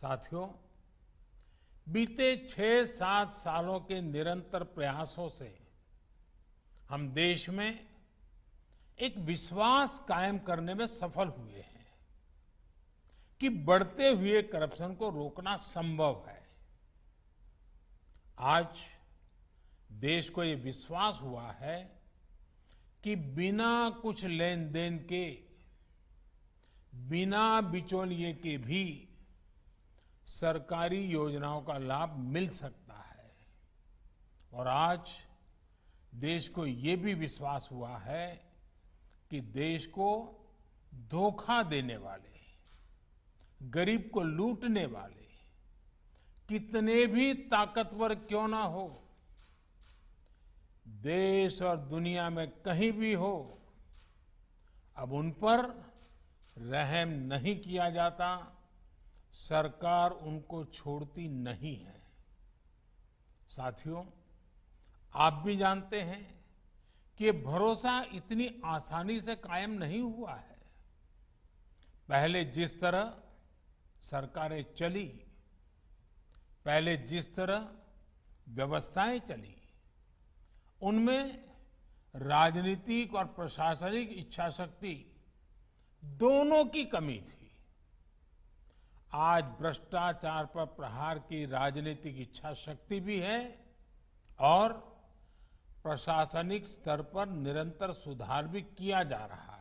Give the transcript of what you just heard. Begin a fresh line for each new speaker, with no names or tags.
साथियों बीते छह सात सालों के निरंतर प्रयासों से हम देश में एक विश्वास कायम करने में सफल हुए हैं कि बढ़ते हुए करप्शन को रोकना संभव है आज देश को ये विश्वास हुआ है कि बिना कुछ लेन देन के बिना बिचौलिए के भी सरकारी योजनाओं का लाभ मिल सकता है और आज देश को ये भी विश्वास हुआ है कि देश को धोखा देने वाले गरीब को लूटने वाले कितने भी ताकतवर क्यों ना हो देश और दुनिया में कहीं भी हो अब उन पर रहम नहीं किया जाता सरकार उनको छोड़ती नहीं है साथियों आप भी जानते हैं कि भरोसा इतनी आसानी से कायम नहीं हुआ है पहले जिस तरह सरकारें चली पहले जिस तरह व्यवस्थाएं चली उनमें राजनीतिक और प्रशासनिक इच्छा शक्ति दोनों की कमी थी आज भ्रष्टाचार पर प्रहार की राजनीतिक इच्छा शक्ति भी है और प्रशासनिक स्तर पर निरंतर सुधार भी किया जा रहा है